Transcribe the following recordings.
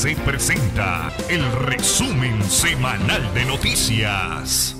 se presenta el resumen semanal de noticias.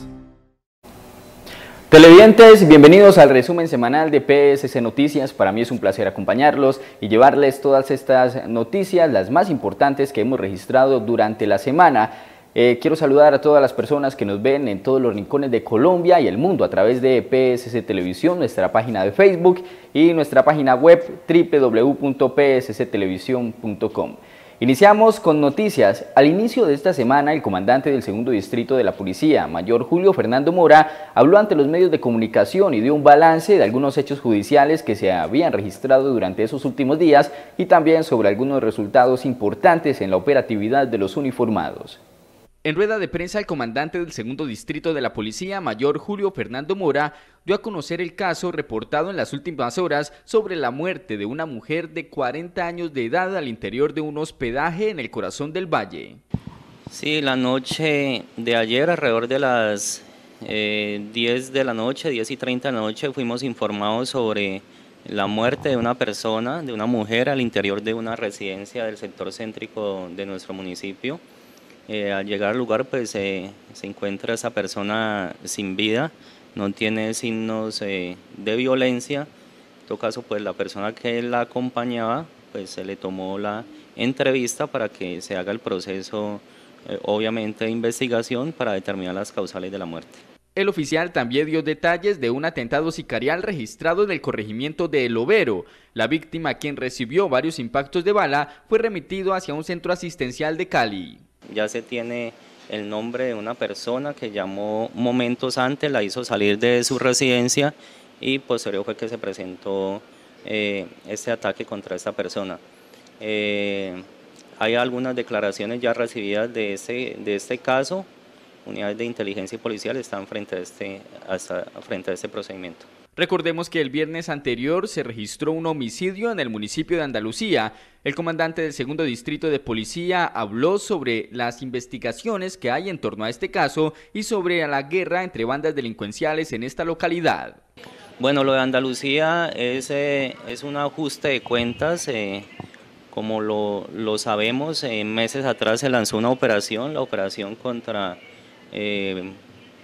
Televidentes, bienvenidos al resumen semanal de PSC Noticias. Para mí es un placer acompañarlos y llevarles todas estas noticias, las más importantes que hemos registrado durante la semana. Eh, quiero saludar a todas las personas que nos ven en todos los rincones de Colombia y el mundo a través de PSC Televisión, nuestra página de Facebook y nuestra página web www.psctelevisión.com. Iniciamos con noticias. Al inicio de esta semana, el comandante del segundo distrito de la policía, mayor Julio Fernando Mora, habló ante los medios de comunicación y dio un balance de algunos hechos judiciales que se habían registrado durante esos últimos días y también sobre algunos resultados importantes en la operatividad de los uniformados. En rueda de prensa, el comandante del segundo distrito de la policía, mayor Julio Fernando Mora, dio a conocer el caso reportado en las últimas horas sobre la muerte de una mujer de 40 años de edad al interior de un hospedaje en el corazón del valle. Sí, la noche de ayer, alrededor de las 10 eh, de la noche, 10 y 30 de la noche, fuimos informados sobre la muerte de una persona, de una mujer al interior de una residencia del sector céntrico de nuestro municipio. Eh, al llegar al lugar, pues se encuentra esa persona sin vida, no tiene signos eh, de violencia. En todo caso, pues la persona que la acompañaba, pues se le tomó la entrevista para que se haga el proceso, eh, obviamente, de investigación para determinar las causales de la muerte. El oficial también dio detalles de un atentado sicarial registrado en el corregimiento de El Overo. La víctima, quien recibió varios impactos de bala, fue remitido hacia un centro asistencial de Cali ya se tiene el nombre de una persona que llamó momentos antes, la hizo salir de su residencia y posterior fue que se presentó eh, este ataque contra esta persona. Eh, hay algunas declaraciones ya recibidas de este, de este caso. Unidades de inteligencia y policial están frente a este, frente a este procedimiento. Recordemos que el viernes anterior se registró un homicidio en el municipio de Andalucía. El comandante del segundo distrito de policía habló sobre las investigaciones que hay en torno a este caso y sobre la guerra entre bandas delincuenciales en esta localidad. Bueno, lo de Andalucía es, eh, es un ajuste de cuentas. Eh, como lo, sabemos, eh, meses atrás se lanzó una operación, la operación contra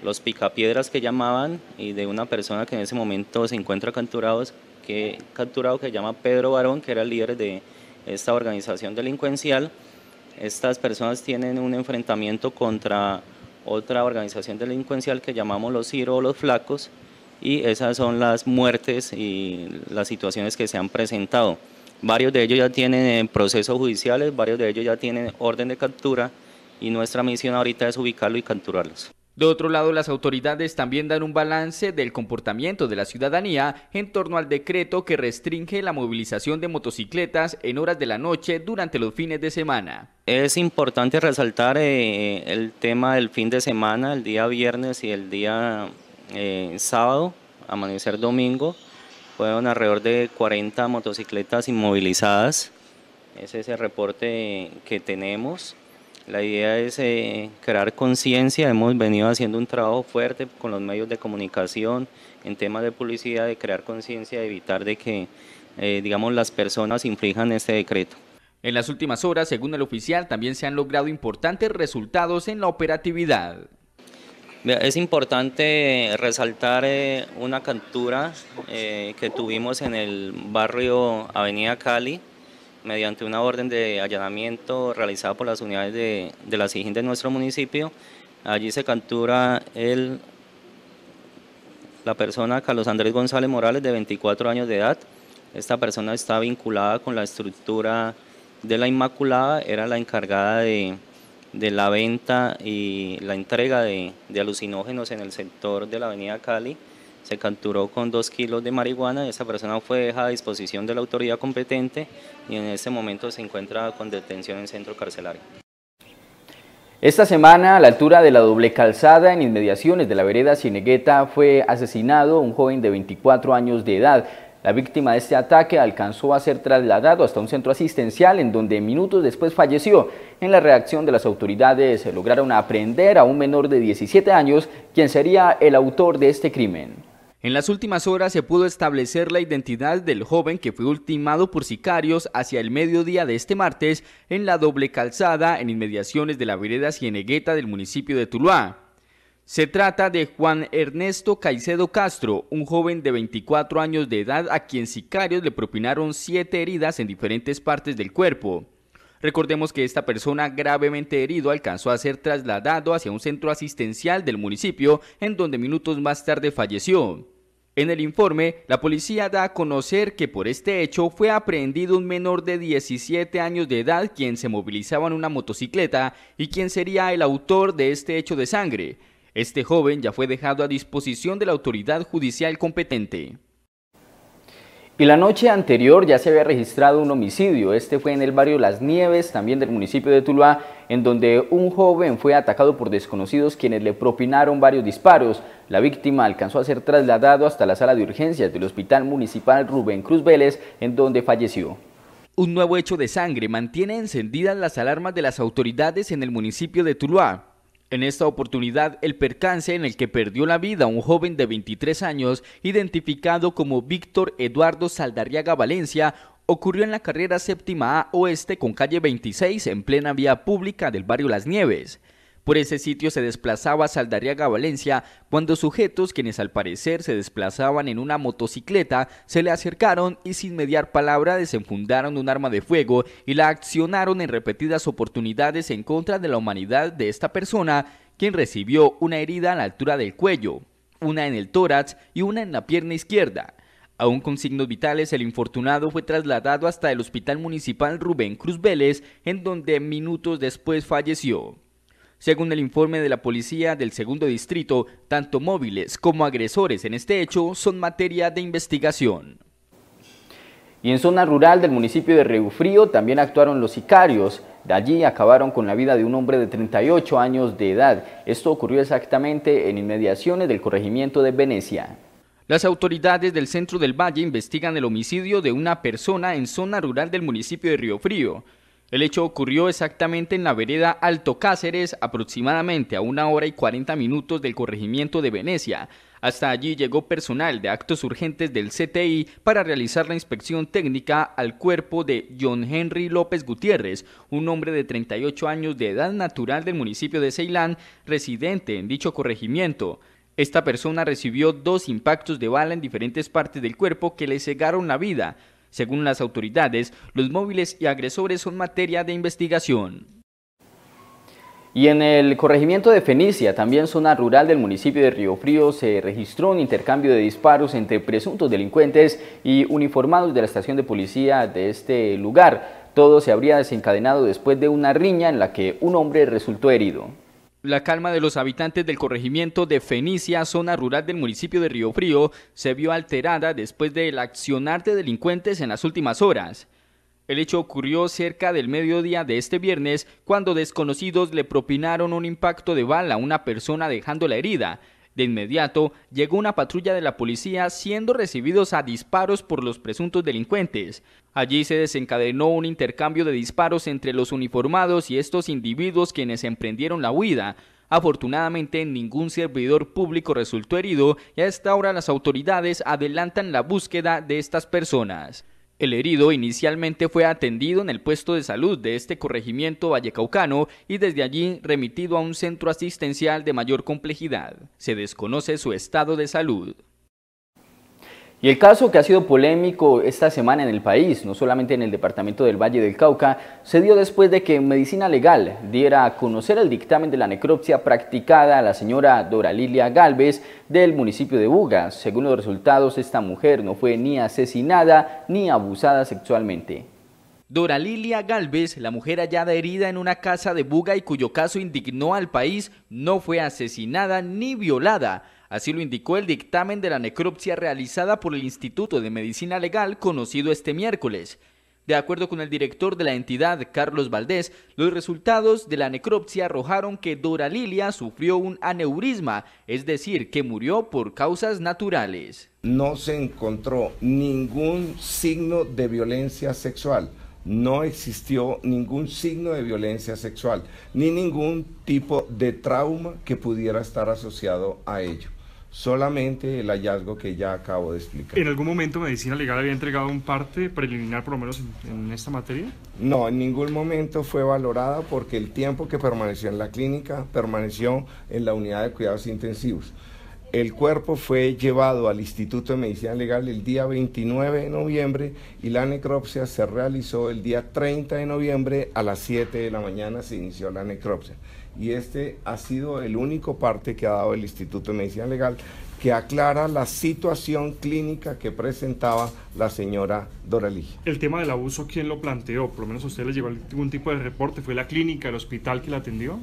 los picapiedras que llamaban y de una persona que en ese momento se encuentra capturado que, capturado que se llama Pedro Barón, que era el líder de esta organización delincuencial. Estas personas tienen un enfrentamiento contra otra organización delincuencial que llamamos los Ciro o los Flacos y esas son las muertes y las situaciones que se han presentado. Varios de ellos ya tienen eh, procesos judiciales, varios de ellos ya tienen orden de captura y nuestra misión ahorita es ubicarlos y capturarlos. De otro lado, las autoridades también dan un balance del comportamiento de la ciudadanía en torno al decreto que restringe la movilización de motocicletas en horas de la noche durante los fines de semana. Es importante resaltar eh, el tema del fin de semana, el día viernes y el día eh, sábado, amanecer domingo. Fueron alrededor de 40 motocicletas inmovilizadas. Ese es el reporte que tenemos. La idea es eh, crear conciencia, hemos venido haciendo un trabajo fuerte con los medios de comunicación en temas de publicidad, de crear conciencia, de evitar de que, eh, digamos, las personas inflijan este decreto. En las últimas horas, según el oficial, también se han logrado importantes resultados en la operatividad. Es importante resaltar eh, una captura que tuvimos en el barrio Avenida Cali, mediante una orden de allanamiento realizada por las unidades de, de la SIGIN de nuestro municipio. Allí se captura el, la persona Carlos Andrés González Morales, de 24 años de edad. Esta persona está vinculada con la estructura de la Inmaculada, era la encargada de, la venta y la entrega de alucinógenos en el sector de la avenida Cali se capturó con dos kilos de marihuana. Esa persona fue dejada a disposición de la autoridad competente y en este momento se encuentra con detención en centro carcelario. Esta semana, a la altura de la doble calzada en inmediaciones de la vereda Cinegueta, fue asesinado un joven de 24 años de edad. La víctima de este ataque alcanzó a ser trasladado hasta un centro asistencial en donde minutos después falleció. En la reacción de las autoridades se lograron aprender a un menor de 17 años quien sería el autor de este crimen. En las últimas horas se pudo establecer la identidad del joven que fue ultimado por sicarios hacia el mediodía de este martes en la doble calzada en inmediaciones de la vereda Cienegueta del municipio de Tuluá. Se trata de Juan Ernesto Caicedo Castro, un joven de 24 años de edad a quien sicarios le propinaron siete heridas en diferentes partes del cuerpo. Recordemos que esta persona gravemente herido alcanzó a ser trasladado hacia un centro asistencial del municipio en donde minutos más tarde falleció. En el informe, la policía da a conocer que por este hecho fue aprehendido un menor de 17 años de edad quien se movilizaba en una motocicleta y quien sería el autor de este hecho de sangre. Este joven ya fue dejado a disposición de la autoridad judicial competente. Y la noche anterior ya se había registrado un homicidio, este fue en el barrio Las Nieves, también del municipio de Tuluá, en donde un joven fue atacado por desconocidos quienes le propinaron varios disparos. La víctima alcanzó a ser trasladado hasta la sala de urgencias del Hospital Municipal Rubén Cruz Vélez, en donde falleció. Un nuevo hecho de sangre mantiene encendidas las alarmas de las autoridades en el municipio de Tuluá. En esta oportunidad, el percance en el que perdió la vida un joven de 23 años, identificado como Víctor Eduardo Saldarriaga Valencia, ocurrió en la carrera séptima A Oeste con calle 26 en plena vía pública del barrio Las Nieves. Por ese sitio se desplazaba Saldarriaga Valencia cuando sujetos quienes al parecer se desplazaban en una motocicleta se le acercaron y sin mediar palabra desenfundaron un arma de fuego y la accionaron en repetidas oportunidades en contra de la humanidad de esta persona, quien recibió una herida a la altura del cuello, una en el tórax y una en la pierna izquierda. Aún con signos vitales, el infortunado fue trasladado hasta el Hospital Municipal Rubén Cruz Vélez, en donde minutos después falleció. Según el informe de la policía del segundo distrito, tanto móviles como agresores en este hecho son materia de investigación. Y en zona rural del municipio de Río Frío también actuaron los sicarios. De allí acabaron con la vida de un hombre de 38 años de edad. Esto ocurrió exactamente en inmediaciones del corregimiento de Venecia. Las autoridades del centro del valle investigan el homicidio de una persona en zona rural del municipio de Río Frío. El hecho ocurrió exactamente en la vereda Alto Cáceres, aproximadamente a una hora y 40 minutos del corregimiento de Venecia. Hasta allí llegó personal de actos urgentes del CTI para realizar la inspección técnica al cuerpo de John Henry López Gutiérrez, un hombre de 38 años de edad natural del municipio de Ceilán, residente en dicho corregimiento. Esta persona recibió dos impactos de bala en diferentes partes del cuerpo que le cegaron la vida. Según las autoridades, los móviles y agresores son materia de investigación. Y en el corregimiento de Fenicia, también zona rural del municipio de Río Frío, se registró un intercambio de disparos entre presuntos delincuentes y uniformados de la estación de policía de este lugar. Todo se habría desencadenado después de una riña en la que un hombre resultó herido. La calma de los habitantes del corregimiento de Fenicia, zona rural del municipio de Río Frío, se vio alterada después del accionar de delincuentes en las últimas horas. El hecho ocurrió cerca del mediodía de este viernes cuando desconocidos le propinaron un impacto de bala a una persona dejándola herida. De inmediato llegó una patrulla de la policía siendo recibidos a disparos por los presuntos delincuentes. Allí se desencadenó un intercambio de disparos entre los uniformados y estos individuos quienes emprendieron la huida. Afortunadamente ningún servidor público resultó herido y a esta hora las autoridades adelantan la búsqueda de estas personas. El herido inicialmente fue atendido en el puesto de salud de este corregimiento vallecaucano y desde allí remitido a un centro asistencial de mayor complejidad. Se desconoce su estado de salud. Y el caso que ha sido polémico esta semana en el país, no solamente en el departamento del Valle del Cauca, se dio después de que Medicina Legal diera a conocer el dictamen de la necropsia practicada a la señora Dora Lilia Galvez del municipio de Buga. Según los resultados, esta mujer no fue ni asesinada ni abusada sexualmente. Dora Lilia Galvez, la mujer hallada herida en una casa de Buga y cuyo caso indignó al país, no fue asesinada ni violada. Así lo indicó el dictamen de la necropsia realizada por el Instituto de Medicina Legal conocido este miércoles. De acuerdo con el director de la entidad, Carlos Valdés, los resultados de la necropsia arrojaron que Dora Lilia sufrió un aneurisma, es decir, que murió por causas naturales. No se encontró ningún signo de violencia sexual no existió ningún signo de violencia sexual, ni ningún tipo de trauma que pudiera estar asociado a ello. Solamente el hallazgo que ya acabo de explicar. ¿En algún momento Medicina Legal había entregado un parte preliminar, por lo menos en, esta materia? No, en ningún momento fue valorada porque el tiempo que permaneció en la clínica permaneció en la unidad de cuidados intensivos. El cuerpo fue llevado al Instituto de Medicina Legal el día 29 de noviembre y la necropsia se realizó el día 30 de noviembre a las 7 de la mañana se inició la necropsia. Y este ha sido el único parte que ha dado el Instituto de Medicina Legal que aclara la situación clínica que presentaba la señora Doralí. El tema del abuso, ¿quién lo planteó? Por lo menos usted le llevó algún tipo de reporte. ¿Fue la clínica, el hospital que la atendió?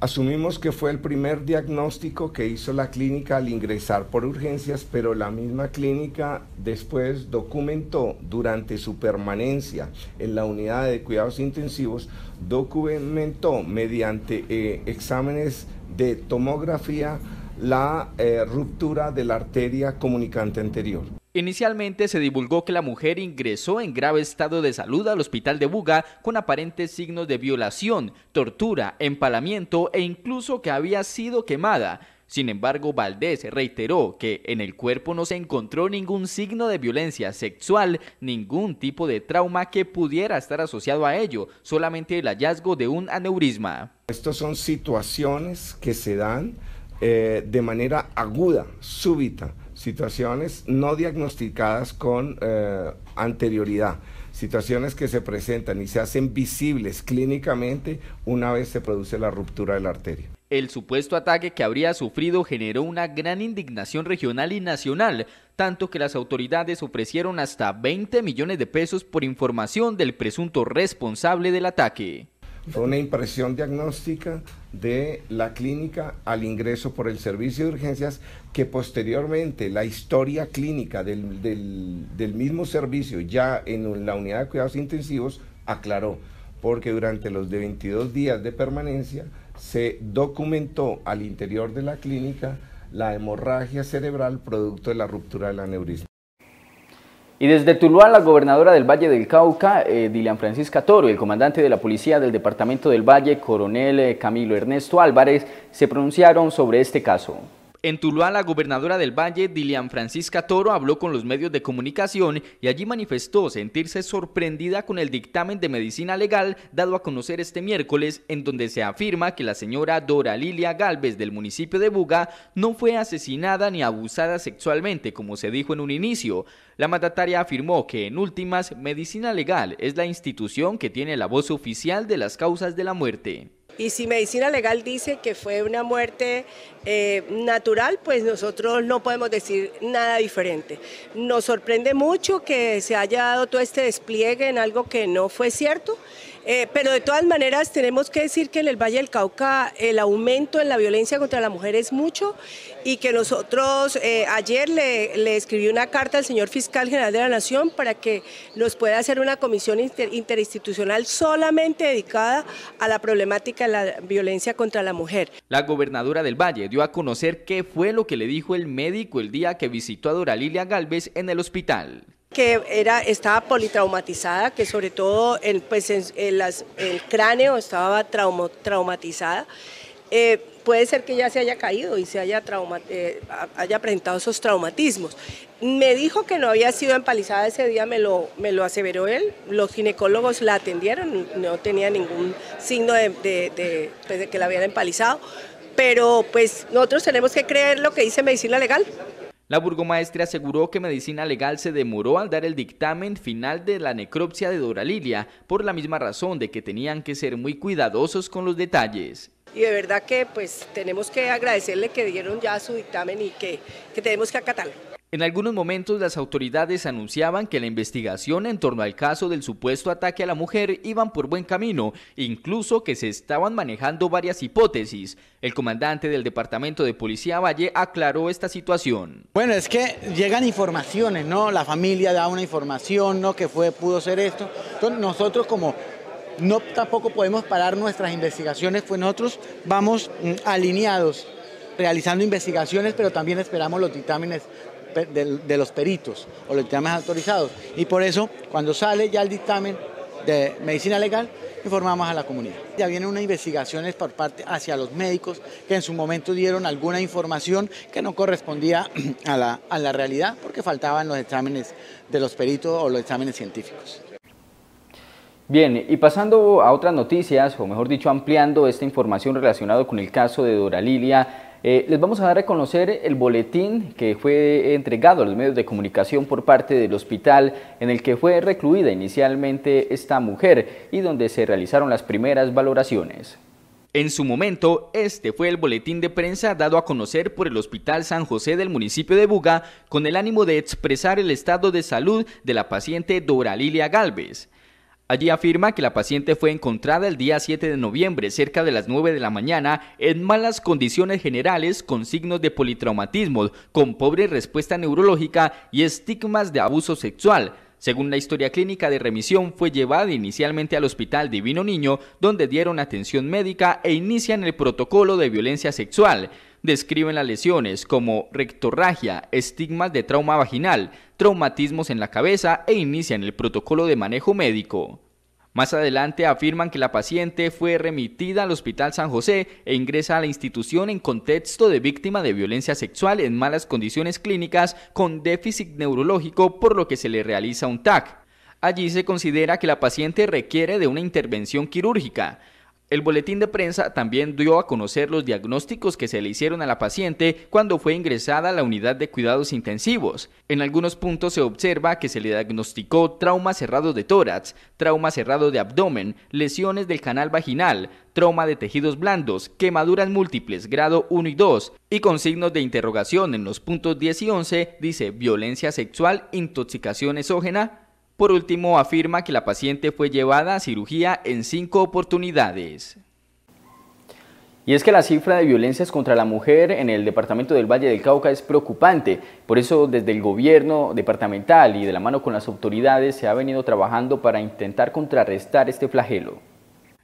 Asumimos que fue el primer diagnóstico que hizo la clínica al ingresar por urgencias, pero la misma clínica después documentó durante su permanencia en la unidad de cuidados intensivos, documentó mediante eh, exámenes de tomografía la eh, ruptura de la arteria comunicante anterior. Inicialmente se divulgó que la mujer ingresó en grave estado de salud al hospital de Buga con aparentes signos de violación, tortura, empalamiento e incluso que había sido quemada. Sin embargo, Valdés reiteró que en el cuerpo no se encontró ningún signo de violencia sexual, ningún tipo de trauma que pudiera estar asociado a ello, solamente el hallazgo de un aneurisma. Estas son situaciones que se dan eh, de manera aguda, súbita situaciones no diagnosticadas con eh, anterioridad, situaciones que se presentan y se hacen visibles clínicamente una vez se produce la ruptura de la arteria. El supuesto ataque que habría sufrido generó una gran indignación regional y nacional, tanto que las autoridades ofrecieron hasta 20 millones de pesos por información del presunto responsable del ataque. Fue una impresión diagnóstica, de la clínica al ingreso por el servicio de urgencias, que posteriormente la historia clínica del, mismo servicio ya en la unidad de cuidados intensivos aclaró, porque durante los de 22 días de permanencia se documentó al interior de la clínica la hemorragia cerebral producto de la ruptura la aneurisma. Y desde Tuluá, la gobernadora del Valle del Cauca, eh, Dilian Francisca Toro, y el comandante de la policía del departamento del Valle, coronel eh, Camilo Ernesto Álvarez, se pronunciaron sobre este caso. En Tuluá, la gobernadora del Valle, Dilian Francisca Toro, habló con los medios de comunicación y allí manifestó sentirse sorprendida con el dictamen de medicina legal dado a conocer este miércoles, en donde se afirma que la señora Dora Lilia Galvez del municipio de Buga no fue asesinada ni abusada sexualmente, como se dijo en un inicio. La mandataria afirmó que, en últimas, medicina legal es la institución que tiene la voz oficial de las causas de la muerte. Y si medicina legal dice que fue una muerte eh, natural, pues nosotros no podemos decir nada diferente. Nos sorprende mucho que se haya dado todo este despliegue en algo que no fue cierto. Eh, pero de todas maneras tenemos que decir que en el Valle del Cauca el aumento en la violencia contra la mujer es mucho y que nosotros eh, ayer le, escribí una carta al señor fiscal general de la Nación para que nos pueda hacer una comisión interinstitucional solamente dedicada a la problemática de la violencia contra la mujer. La gobernadora del Valle dio a conocer qué fue lo que le dijo el médico el día que visitó a Dora Lilia Galvez en el hospital que era, estaba politraumatizada, que sobre todo pues, el, cráneo estaba traumatizada. Eh, puede ser que ya se haya caído y se haya, eh, haya presentado esos traumatismos. Me dijo que no había sido empalizada ese día, me lo, me lo aseveró él. Los ginecólogos la atendieron, no tenía ningún signo de, de pues, que la habían empalizado. Pero pues nosotros tenemos que creer lo que dice medicina legal. La burgomaestre aseguró que Medicina Legal se demoró al dar el dictamen final de la necropsia de Dora Lilia por la misma razón de que tenían que ser muy cuidadosos con los detalles. Y de verdad que pues tenemos que agradecerle que dieron ya su dictamen y que, que tenemos que acatarlo. En algunos momentos las autoridades anunciaban que la investigación en torno al caso del supuesto ataque a la mujer iban por buen camino, incluso que se estaban manejando varias hipótesis. El comandante del Departamento de Policía Valle aclaró esta situación. Bueno, es que llegan informaciones, ¿no? La familia da una información, ¿no? Que fue, pudo ser esto. Entonces nosotros como no tampoco podemos parar nuestras investigaciones, pues nosotros vamos mm, alineados realizando investigaciones, pero también esperamos los dictámenes de, los peritos o los dictámenes autorizados. Y por eso, cuando sale ya el dictamen de medicina legal, informamos a la comunidad. Ya vienen unas investigaciones por parte hacia los médicos que en su momento dieron alguna información que no correspondía a la, a la realidad porque faltaban los exámenes de los peritos o los exámenes científicos. Bien, y pasando a otras noticias, o mejor dicho, ampliando esta información relacionada con el caso de Dora Lilia, eh, les vamos a dar a conocer el boletín que fue entregado a los medios de comunicación por parte del hospital en el que fue recluida inicialmente esta mujer y donde se realizaron las primeras valoraciones. En su momento, este fue el boletín de prensa dado a conocer por el Hospital San José del municipio de Buga con el ánimo de expresar el estado de salud de la paciente Dora Lilia Galvez. Allí afirma que la paciente fue encontrada el día 7 de noviembre, cerca de las 9 de la mañana, en malas condiciones generales, con signos de politraumatismo, con pobre respuesta neurológica y estigmas de abuso sexual. Según la historia clínica de remisión, fue llevada inicialmente al Hospital Divino Niño, donde dieron atención médica e inician el protocolo de violencia sexual describen las lesiones como rectorragia, estigmas de trauma vaginal, traumatismos en la cabeza e inician el protocolo de manejo médico. Más adelante afirman que la paciente fue remitida al Hospital San José e ingresa a la institución en contexto de víctima de violencia sexual en malas condiciones clínicas con déficit neurológico por lo que se le realiza un TAC. Allí se considera que la paciente requiere de una intervención quirúrgica. El boletín de prensa también dio a conocer los diagnósticos que se le hicieron a la paciente cuando fue ingresada a la unidad de cuidados intensivos. En algunos puntos se observa que se le diagnosticó trauma cerrado de tórax, trauma cerrado de abdomen, lesiones del canal vaginal, trauma de tejidos blandos, quemaduras múltiples grado 1 y 2 y con signos de interrogación en los puntos 10 y 11 dice violencia sexual, intoxicación exógena, por último, afirma que la paciente fue llevada a cirugía en cinco oportunidades. Y es que la cifra de violencias contra la mujer en el departamento del Valle del Cauca es preocupante. Por eso desde el gobierno departamental y de la mano con las autoridades se ha venido trabajando para intentar contrarrestar este flagelo.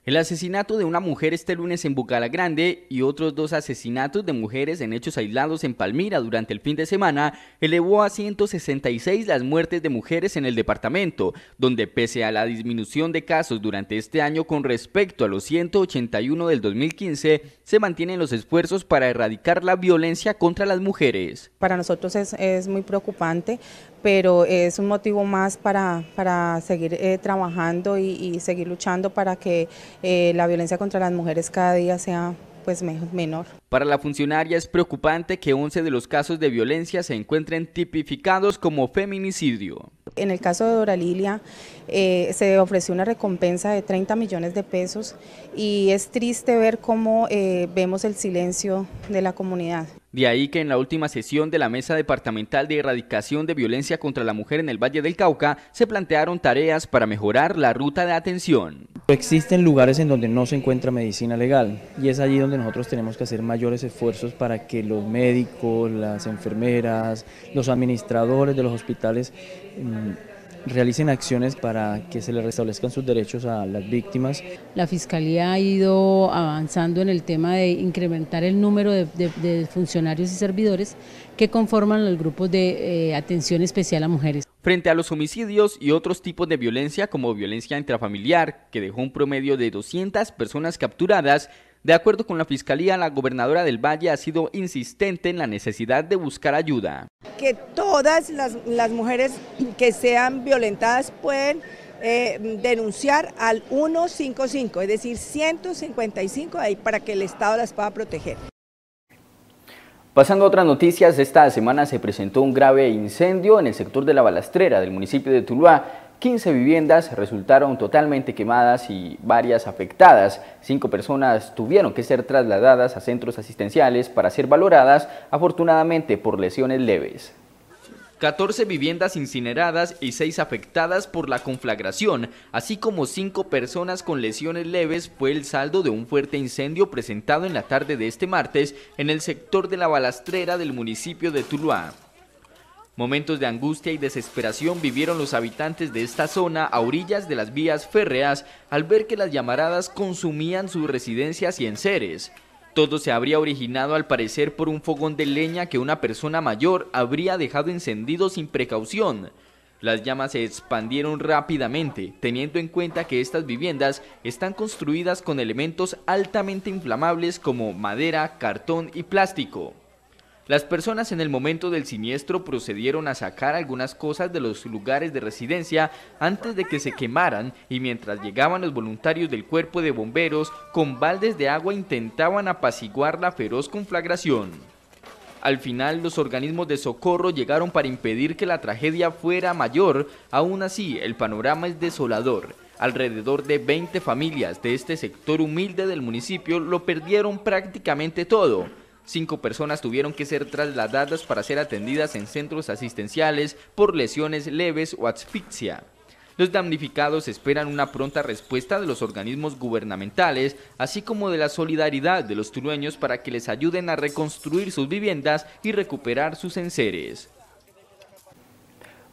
El asesinato de una mujer este lunes en Bucala Grande y otros dos asesinatos de mujeres en hechos aislados en Palmira durante el fin de semana elevó a 166 las muertes de mujeres en el departamento, donde pese a la disminución de casos durante este año con respecto a los 181 del 2015, se mantienen los esfuerzos para erradicar la violencia contra las mujeres. Para nosotros es, es muy preocupante pero es un motivo más para, para seguir eh, trabajando y, seguir luchando para que eh, la violencia contra las mujeres cada día sea pues menor. Para la funcionaria es preocupante que 11 de los casos de violencia se encuentren tipificados como feminicidio. En el caso de Dora Lilia eh, se ofreció una recompensa de 30 millones de pesos y es triste ver cómo eh, vemos el silencio de la comunidad. De ahí que en la última sesión de la Mesa Departamental de Erradicación de Violencia contra la Mujer en el Valle del Cauca se plantearon tareas para mejorar la ruta de atención. Existen lugares en donde no se encuentra medicina legal y es allí donde nosotros tenemos que hacer más mayores esfuerzos para que los médicos, las enfermeras, los administradores de los hospitales mm, realicen acciones para que se les restablezcan sus derechos a las víctimas. La Fiscalía ha ido avanzando en el tema de incrementar el número de, funcionarios y servidores que conforman los grupos de eh, atención especial a mujeres. Frente a los homicidios y otros tipos de violencia como violencia intrafamiliar, que dejó un promedio de 200 personas capturadas, de acuerdo con la Fiscalía, la gobernadora del Valle ha sido insistente en la necesidad de buscar ayuda. Que todas las, mujeres que sean violentadas pueden eh, denunciar al 155, es decir, 155 ahí para que el Estado las pueda proteger. Pasando a otras noticias, esta semana se presentó un grave incendio en el sector de la Balastrera del municipio de Tuluá. 15 viviendas resultaron totalmente quemadas y varias afectadas. Cinco personas tuvieron que ser trasladadas a centros asistenciales para ser valoradas, afortunadamente por lesiones leves. 14 viviendas incineradas y 6 afectadas por la conflagración, así como 5 personas con lesiones leves fue el saldo de un fuerte incendio presentado en la tarde de este martes en el sector de la Balastrera del municipio de Tuluá. Momentos de angustia y desesperación vivieron los habitantes de esta zona a orillas de las vías férreas al ver que las llamaradas consumían sus residencias y enseres. Todo se habría originado al parecer por un fogón de leña que una persona mayor habría dejado encendido sin precaución. Las llamas se expandieron rápidamente, teniendo en cuenta que estas viviendas están construidas con elementos altamente inflamables como madera, cartón y plástico. Las personas en el momento del siniestro procedieron a sacar algunas cosas de los lugares de residencia antes de que se quemaran y mientras llegaban los voluntarios del cuerpo de bomberos con baldes de agua intentaban apaciguar la feroz conflagración. Al final los organismos de socorro llegaron para impedir que la tragedia fuera mayor, aún así el panorama es desolador. Alrededor de 20 familias de este sector humilde del municipio lo perdieron prácticamente todo Cinco personas tuvieron que ser trasladadas para ser atendidas en centros asistenciales por lesiones leves o asfixia. Los damnificados esperan una pronta respuesta de los organismos gubernamentales, así como de la solidaridad de los turueños para que les ayuden a reconstruir sus viviendas y recuperar sus enseres.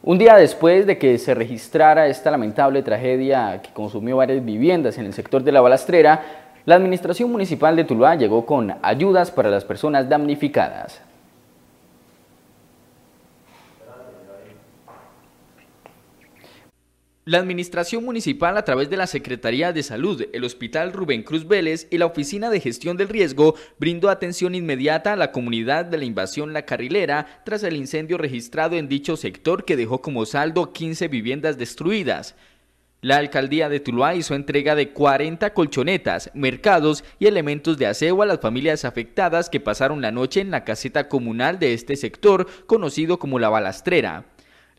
Un día después de que se registrara esta lamentable tragedia que consumió varias viviendas en el sector de la Balastrera, la Administración Municipal de Tuluá llegó con ayudas para las personas damnificadas. La Administración Municipal, a través de la Secretaría de Salud, el Hospital Rubén Cruz Vélez y la Oficina de Gestión del Riesgo, brindó atención inmediata a la comunidad de la invasión La Carrilera tras el incendio registrado en dicho sector que dejó como saldo 15 viviendas destruidas. La alcaldía de Tuluá hizo entrega de 40 colchonetas, mercados y elementos de aseo a las familias afectadas que pasaron la noche en la caseta comunal de este sector, conocido como la Balastrera.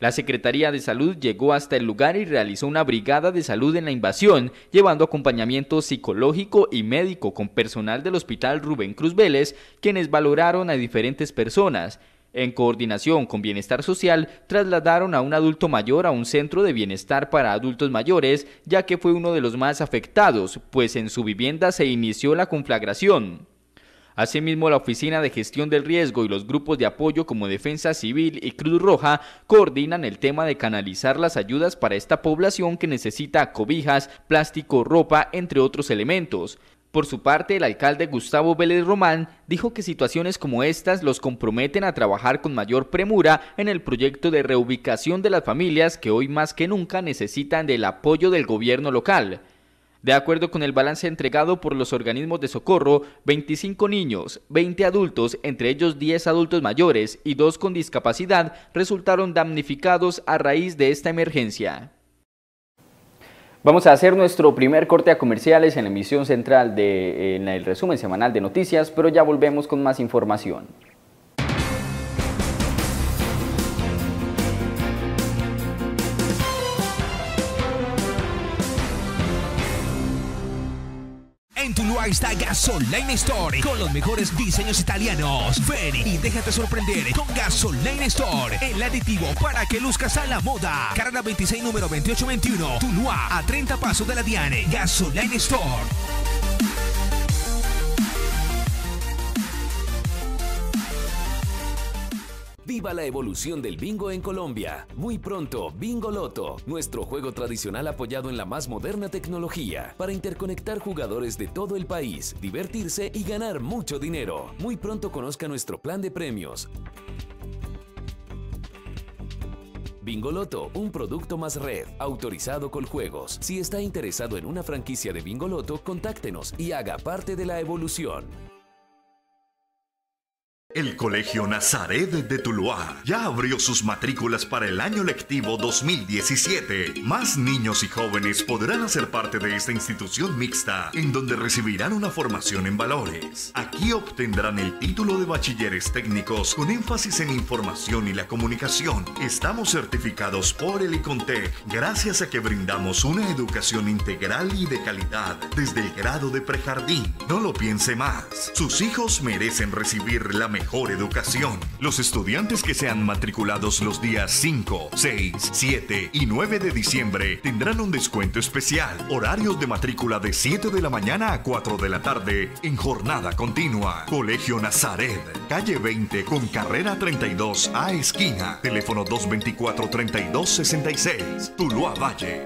La Secretaría de Salud llegó hasta el lugar y realizó una brigada de salud en la invasión, llevando acompañamiento psicológico y médico con personal del Hospital Rubén Cruz Vélez, quienes valoraron a diferentes personas, en coordinación con Bienestar Social, trasladaron a un adulto mayor a un centro de bienestar para adultos mayores, ya que fue uno de los más afectados, pues en su vivienda se inició la conflagración. Asimismo, la Oficina de Gestión del Riesgo y los grupos de apoyo como Defensa Civil y Cruz Roja coordinan el tema de canalizar las ayudas para esta población que necesita cobijas, plástico, ropa, entre otros elementos. Por su parte, el alcalde Gustavo Vélez Román dijo que situaciones como estas los comprometen a trabajar con mayor premura en el proyecto de reubicación de las familias que hoy más que nunca necesitan del apoyo del gobierno local. De acuerdo con el balance entregado por los organismos de socorro, 25 niños, 20 adultos, entre ellos 10 adultos mayores y 2 con discapacidad, resultaron damnificados a raíz de esta emergencia. Vamos a hacer nuestro primer corte a comerciales en la emisión central del el resumen semanal de noticias, pero ya volvemos con más información. está Gasoline Store con los mejores diseños italianos. Ven y déjate sorprender con Gasoline Store, el aditivo para que luzcas a la moda. Carrera 26, número 2821, Tuluá, a 30 pasos de la Diane. Gasoline Store. Viva la evolución del bingo en Colombia. Muy pronto, Bingo Loto, nuestro juego tradicional apoyado en la más moderna tecnología, para interconectar jugadores de todo el país, divertirse y ganar mucho dinero. Muy pronto conozca nuestro plan de premios. Bingoloto, un producto más red, autorizado con juegos. Si está interesado en una franquicia de Bingoloto, contáctenos y haga parte de la evolución. El Colegio Nazaret de Tuluá ya abrió sus matrículas para el año lectivo 2017. Más niños y jóvenes podrán hacer parte de esta institución mixta, en donde recibirán una formación en valores. Aquí obtendrán el título de bachilleres técnicos con énfasis en información y la comunicación. Estamos certificados por el ICONTEC, gracias a que brindamos una educación integral y de calidad desde el grado de prejardín. No lo piense más. Sus hijos merecen recibir la mejor mejor educación. Los estudiantes que sean matriculados los días 5, 6, 7 y 9 de diciembre tendrán un descuento especial. Horarios de matrícula de 7 de la mañana a 4 de la tarde en jornada continua. Colegio Nazaret, calle 20 con carrera 32 a esquina. Teléfono 224-3266. Tuluá Valle.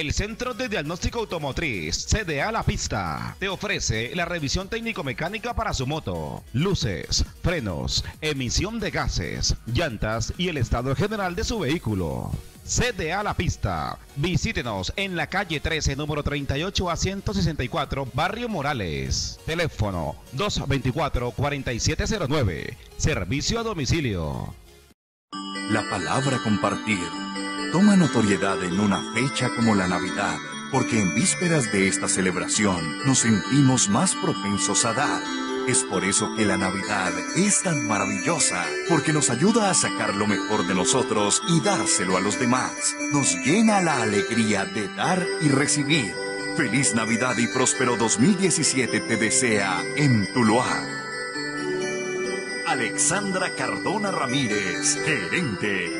El Centro de Diagnóstico Automotriz, CDA La Pista, te ofrece la revisión técnico-mecánica para su moto, luces, frenos, emisión de gases, llantas y el estado general de su vehículo. CDA La Pista. Visítenos en la calle 13, número 38 a 164, Barrio Morales. Teléfono 224-4709. Servicio a domicilio. La palabra compartir toma notoriedad en una fecha como la Navidad, porque en vísperas de esta celebración nos sentimos más propensos a dar. Es por eso que la Navidad es tan maravillosa, porque nos ayuda a sacar lo mejor de nosotros y dárselo a los demás. Nos llena la alegría de dar y recibir. Feliz Navidad y próspero 2017 te desea en Tuluá. Alexandra Cardona Ramírez, gerente.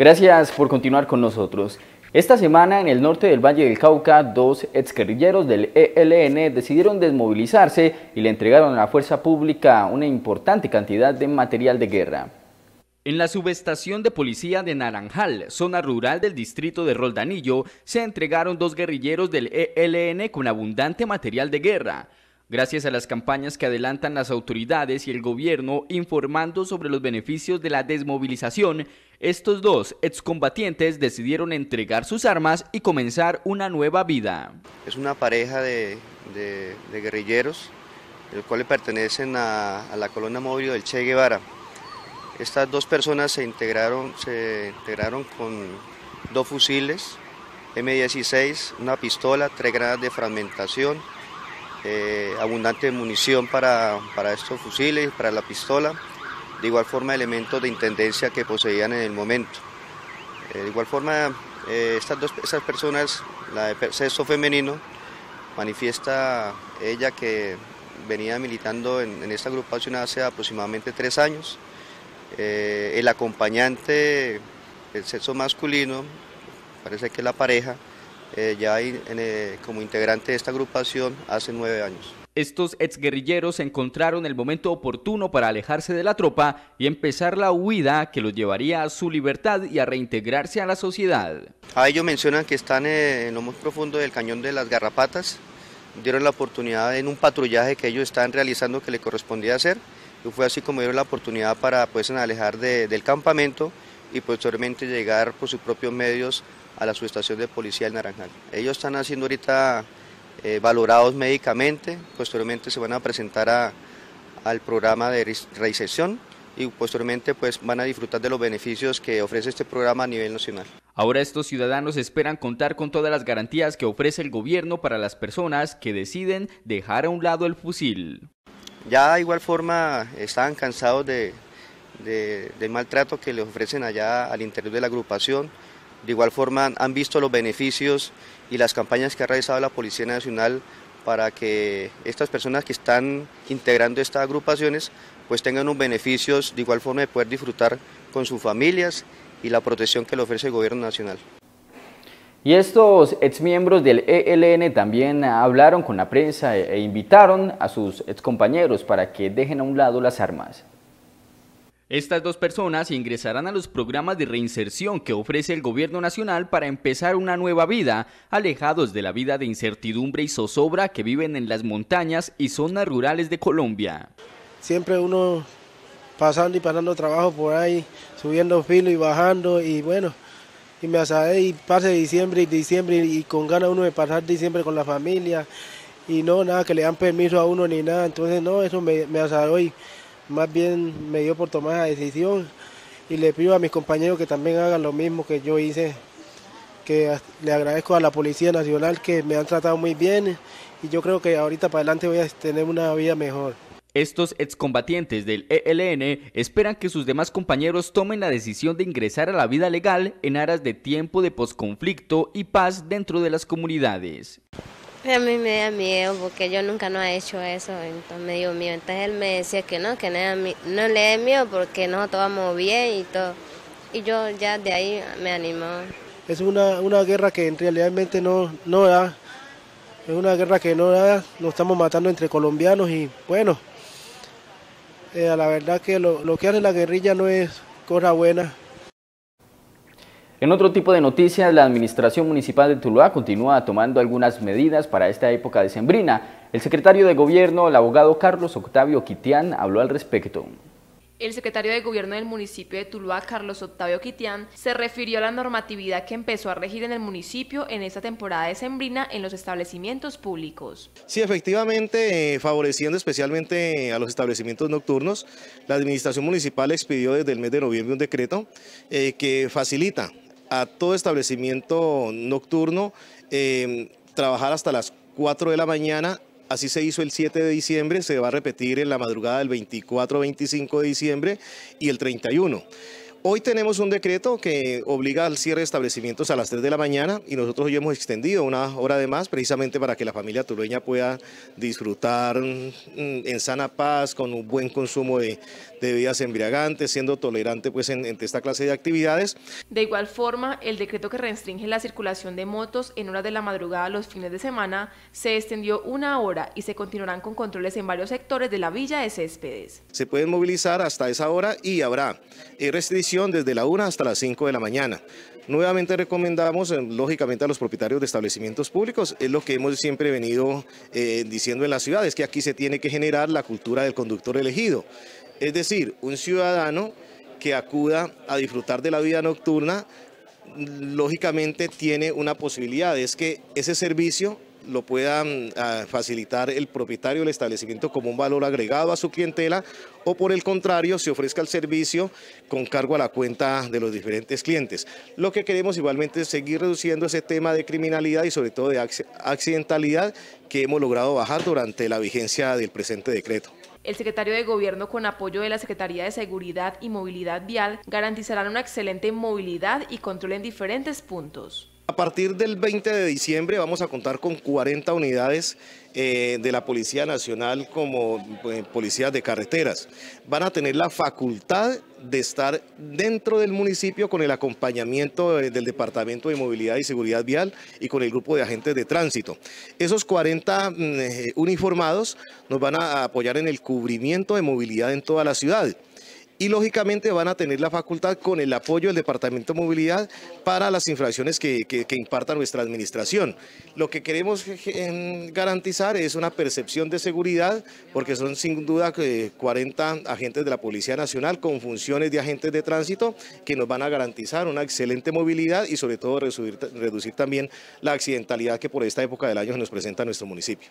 Gracias por continuar con nosotros. Esta semana en el norte del Valle del Cauca, dos exguerrilleros del ELN decidieron desmovilizarse y le entregaron a la fuerza pública una importante cantidad de material de guerra. En la subestación de policía de Naranjal, zona rural del distrito de Roldanillo, se entregaron dos guerrilleros del ELN con abundante material de guerra. Gracias a las campañas que adelantan las autoridades y el gobierno informando sobre los beneficios de la desmovilización, estos dos excombatientes decidieron entregar sus armas y comenzar una nueva vida. Es una pareja de, guerrilleros, el cual pertenecen a, la Colonia móvil del Che Guevara. Estas dos personas se integraron, se integraron con dos fusiles, M16, una pistola, tres granadas de fragmentación, eh, abundante munición para, para estos fusiles, para la pistola de igual forma elementos de intendencia que poseían en el momento. Eh, de igual forma, eh, estas dos personas, la de sexo femenino, manifiesta ella que venía militando en, esta agrupación hace aproximadamente tres años. Eh, el acompañante del sexo masculino, parece que la pareja, ya como integrante de esta agrupación hace nueve años. Estos exguerrilleros encontraron el momento oportuno para alejarse de la tropa y empezar la huida que los llevaría a su libertad y a reintegrarse a la sociedad. A ellos mencionan que están en lo más profundo del cañón de las garrapatas. Dieron la oportunidad en un patrullaje que ellos están realizando que le correspondía hacer y fue así como dieron la oportunidad para pues alejar del campamento y posteriormente llegar por sus propios medios a la subestación de policía del Naranjal. Ellos están haciendo ahorita eh, valorados médicamente, posteriormente se van a presentar a, al programa de reinserción y posteriormente pues van a disfrutar de los beneficios que ofrece este programa a nivel nacional. Ahora estos ciudadanos esperan contar con todas las garantías que ofrece el gobierno para las personas que deciden dejar a un lado el fusil. Ya de igual forma estaban cansados de, de, del maltrato que les ofrecen allá al interior de la agrupación. De igual forma han visto los beneficios y las campañas que ha realizado la Policía Nacional para que estas personas que están integrando estas agrupaciones pues tengan unos beneficios de igual forma de poder disfrutar con sus familias y la protección que le ofrece el gobierno nacional. Y estos exmiembros del ELN también hablaron con la prensa e, e invitaron a sus excompañeros para que dejen a un lado las armas. Estas dos personas ingresarán a los programas de reinserción que ofrece el gobierno nacional para empezar una nueva vida, alejados de la vida de incertidumbre y zozobra que viven en las montañas y zonas rurales de Colombia. Siempre uno pasando y pasando trabajo por ahí, subiendo filo y bajando y bueno, y me asadé y pase diciembre y diciembre y con ganas uno de pasar diciembre con la familia y no nada que le dan permiso a uno ni nada, entonces no, eso me, me asadó y más bien me dio por tomar la decisión y le pido a mis compañeros que también hagan lo mismo que yo hice. Que le agradezco a la Policía Nacional que me han tratado muy bien y yo creo que ahorita para adelante voy a tener una vida mejor. Estos excombatientes del ELN esperan que sus demás compañeros tomen la decisión de ingresar a la vida legal en aras de tiempo de posconflicto y paz dentro de las comunidades. A mí me da miedo porque yo nunca no he hecho eso, entonces me dio miedo. Entonces él me decía que no, que no, no le da miedo porque nosotros vamos bien y todo. Y yo ya de ahí me animó. Es una, una guerra que en realidad no, no da, es una guerra que no da, nos estamos matando entre colombianos y bueno, eh, la verdad que lo, lo que hace la guerrilla no es cosa buena. En otro tipo de noticias, la Administración Municipal de Tuluá continúa tomando algunas medidas para esta época de Sembrina. El secretario de Gobierno, el abogado Carlos Octavio Quitián, habló al respecto. El secretario de Gobierno del municipio de Tuluá, Carlos Octavio Quitián, se refirió a la normatividad que empezó a regir en el municipio en esta temporada de Sembrina en los establecimientos públicos. Sí, efectivamente, eh, favoreciendo especialmente a los establecimientos nocturnos, la administración municipal expidió desde el mes de noviembre un decreto eh, que facilita a todo establecimiento nocturno em, trabajar hasta las 4 de la mañana. Así se hizo el 7 de diciembre, se va a repetir en la madrugada del 24-25 de diciembre y el 31. Hoy tenemos un decreto que obliga al cierre de establecimientos a las 3 de la mañana y nosotros hoy hemos extendido una hora de más precisamente para que la familia turueña pueda disfrutar mm, mm, en sana paz con un buen consumo de, de bebidas embriagantes, siendo tolerante pues en, esta clase de actividades. De igual forma, el decreto que restringe la circulación de motos en horas de la madrugada los fines de semana se extendió una hora y se continuarán con controles en varios sectores de la villa de Céspedes. Se pueden movilizar hasta esa hora y habrá eh, restricción desde la una hasta las 5 de la mañana. Nuevamente recomendamos, eh, lógicamente, a los propietarios de establecimientos públicos, es lo que hemos siempre venido eh, diciendo en la ciudad, es que aquí se tiene que generar la cultura del conductor elegido. Es decir, un ciudadano que acuda a disfrutar de la vida nocturna, lógicamente tiene una posibilidad, es que ese servicio lo pueda mm, facilitar el propietario del establecimiento como un valor agregado a su clientela o por el contrario se ofrezca el servicio con cargo a la cuenta de los diferentes clientes. Lo que queremos igualmente es seguir reduciendo ese tema de criminalidad y sobre todo de accidentalidad que hemos logrado bajar durante la vigencia del presente decreto. El secretario de Gobierno, con apoyo de la Secretaría de Seguridad y Movilidad Vial, garantizarán una excelente movilidad y control en diferentes puntos. A partir del 20 de diciembre vamos a contar con 40 unidades eh, de la Policía Nacional como eh, policías de carreteras. Van a tener la facultad de estar dentro del municipio con el acompañamiento del Departamento de Movilidad y Seguridad Vial y con el grupo de agentes de tránsito. Esos 40 mm, eh, uniformados nos van a apoyar en el cubrimiento de movilidad en toda la ciudad y lógicamente van a tener la facultad con el apoyo del Departamento de Movilidad para las infracciones que, imparta nuestra administración. Lo que queremos garantizar es una percepción de seguridad porque son sin duda 40 agentes de la Policía Nacional con funciones de agentes de tránsito que nos van a garantizar una excelente movilidad y sobre todo reducir, también la accidentalidad que por esta época del año nos presenta nuestro municipio.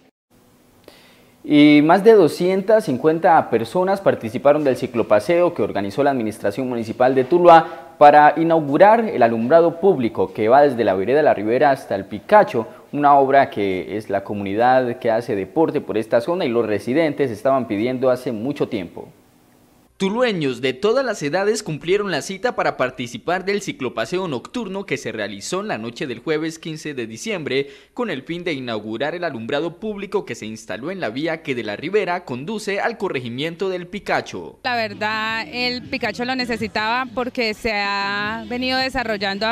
Y más de 250 personas participaron del ciclopaseo que organizó la Administración Municipal de Tuluá para inaugurar el alumbrado público que va desde la vereda de la Ribera hasta el Picacho, una obra que es la comunidad que hace deporte por esta zona y los residentes estaban pidiendo hace mucho tiempo. Tulueños de todas las edades cumplieron la cita para participar del ciclopaseo nocturno que se realizó en la noche del jueves 15 de diciembre con el fin de inaugurar el alumbrado público que se instaló en la vía que de la Ribera conduce al corregimiento del Picacho. La verdad, el Picacho lo necesitaba porque se ha venido desarrollando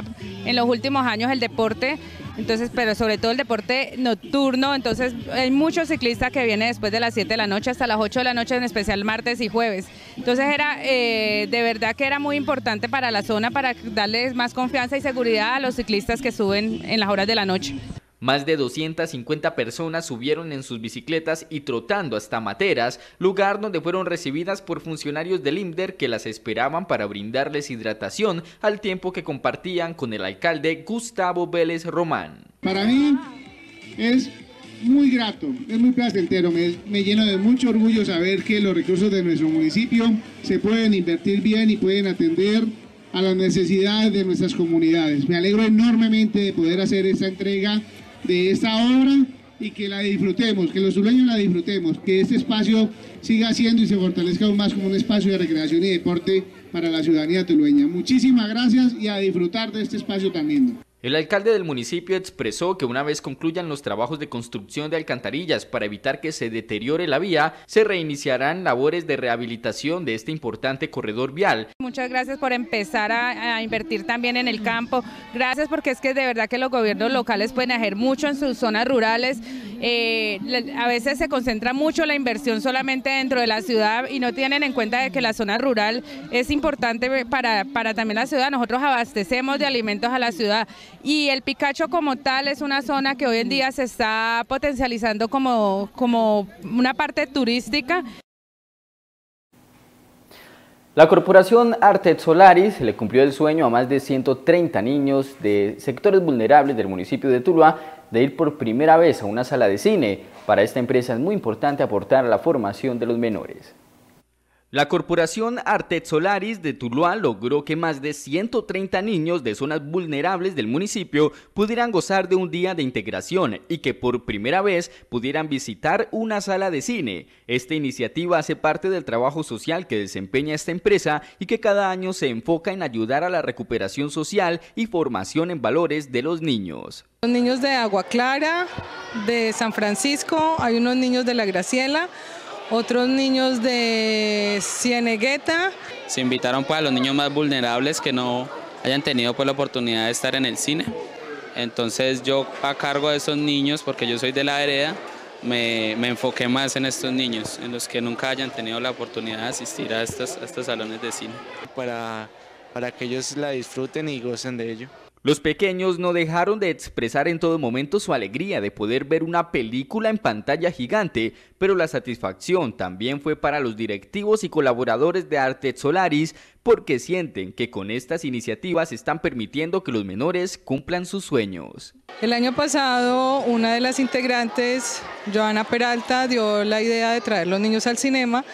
en los últimos años el deporte entonces, pero sobre todo el deporte nocturno, entonces hay muchos ciclistas que vienen después de las 7 de la noche hasta las 8 de la noche, en especial martes y jueves. Entonces era eh, de verdad que era muy importante para la zona para darles más confianza y seguridad a los ciclistas que suben en las horas de la noche. Más de 250 personas subieron en sus bicicletas y trotando hasta Materas, lugar donde fueron recibidas por funcionarios del IMDER que las esperaban para brindarles hidratación al tiempo que compartían con el alcalde Gustavo Vélez Román. Para mí es muy grato, es muy placentero, me, lleno de mucho orgullo saber que los recursos de nuestro municipio se pueden invertir bien y pueden atender a las necesidades de nuestras comunidades. Me alegro enormemente de poder hacer esta entrega de esta obra y que la disfrutemos, que los sureños la disfrutemos, que este espacio siga siendo y se fortalezca aún más como un espacio de recreación y deporte para la ciudadanía tulueña. Muchísimas gracias y a disfrutar de este espacio también. El alcalde del municipio expresó que una vez concluyan los trabajos de construcción de alcantarillas para evitar que se deteriore la vía, se reiniciarán labores de rehabilitación de este importante corredor vial. Muchas gracias por empezar a, invertir también en el campo. Gracias porque es que de verdad que los gobiernos locales pueden hacer mucho en sus zonas rurales eh, a veces se concentra mucho la inversión solamente dentro de la ciudad y no tienen en cuenta de que la zona rural es importante para, también la ciudad. Nosotros abastecemos de alimentos a la ciudad y el Picacho como tal es una zona que hoy en día se está potencializando como, como una parte turística. La corporación Arte Solaris le cumplió el sueño a más de 130 niños de sectores vulnerables del municipio de Tuluá de ir por primera vez a una sala de cine. Para esta empresa es muy importante aportar a la formación de los menores. La Corporación Arte Solaris de Tuluá logró que más de 130 niños de zonas vulnerables del municipio pudieran gozar de un día de integración y que por primera vez pudieran visitar una sala de cine. Esta iniciativa hace parte del trabajo social que desempeña esta empresa y que cada año se enfoca en ayudar a la recuperación social y formación en valores de los niños. Los niños de Agua Clara, de San Francisco, hay unos niños de La Graciela, otros niños de Cienegueta. Se invitaron pues a los niños más vulnerables que no hayan tenido pues la oportunidad de estar en el cine. Entonces yo a cargo de esos niños, porque yo soy de la hereda, me, enfoqué más en estos niños, en los que nunca hayan tenido la oportunidad de asistir a estos, estos salones de cine. Para, para que ellos la disfruten y gocen de ello. Los pequeños no dejaron de expresar en todo momento su alegría de poder ver una película en pantalla gigante, pero la satisfacción también fue para los directivos y colaboradores de Arte Solaris porque sienten que con estas iniciativas están permitiendo que los menores cumplan sus sueños. El año pasado una de las integrantes, Joana Peralta, dio la idea de traer los niños al cinema,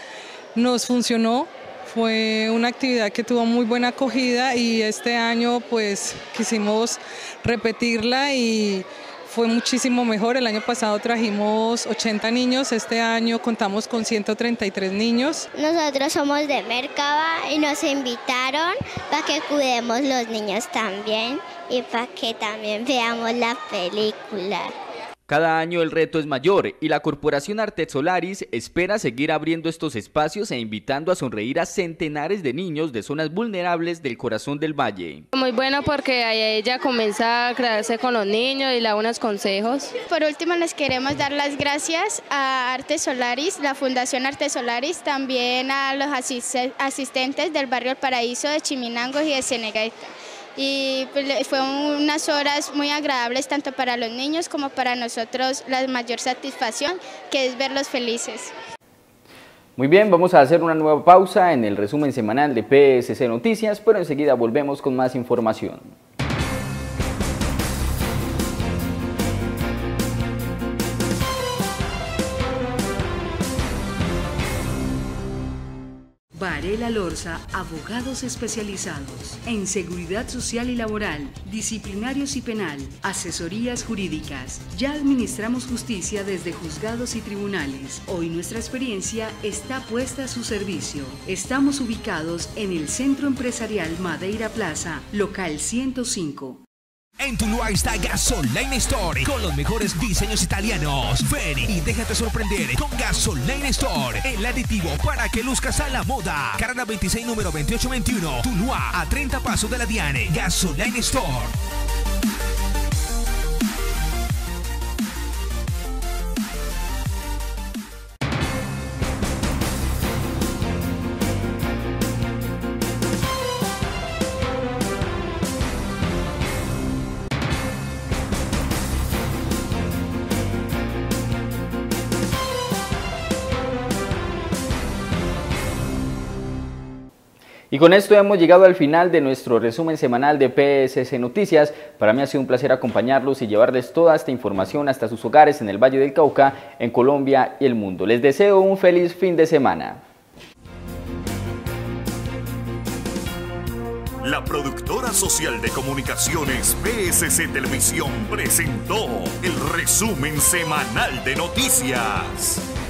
nos funcionó fue una actividad que tuvo muy buena acogida y este año pues quisimos repetirla y fue muchísimo mejor. El año pasado trajimos 80 niños, este año contamos con 133 niños. Nosotros somos de Mercaba y nos invitaron para que cuidemos los niños también y para que también veamos la película. Cada año el reto es mayor y la Corporación Arte Solaris espera seguir abriendo estos espacios e invitando a sonreír a centenares de niños de zonas vulnerables del corazón del valle. Muy bueno porque ahí ella comienza a crearse con los niños y le da unos consejos. Por último les queremos dar las gracias a Arte Solaris, la Fundación Arte Solaris, también a los asistentes del barrio El Paraíso de Chiminangos y de Senegaita y fueron pues, fue unas horas muy agradables tanto para los niños como para nosotros la mayor satisfacción que es verlos felices. Muy bien, vamos a hacer una nueva pausa en el resumen semanal de PSC Noticias, pero enseguida volvemos con más información. La abogados especializados en seguridad social y laboral, disciplinarios y penal, asesorías jurídicas. Ya administramos justicia desde juzgados y tribunales. Hoy nuestra experiencia está puesta a su servicio. Estamos ubicados en el Centro Empresarial Madeira Plaza, local 105. En tu está Gasoline Store con los mejores diseños italianos. Ven y déjate sorprender con Gasoline Store, el aditivo para que luzcas a la moda. Carana 26, número 2821, Tuluá, a 30 pasos de la Diane. Gasoline Store. con esto hemos llegado al final de nuestro resumen semanal de PSC Noticias. Para mí ha sido un placer acompañarlos y llevarles toda esta información hasta sus hogares en el Valle del Cauca, en Colombia y el mundo. Les deseo un feliz fin de semana. La productora social de comunicaciones PSC Televisión presentó el resumen semanal de noticias.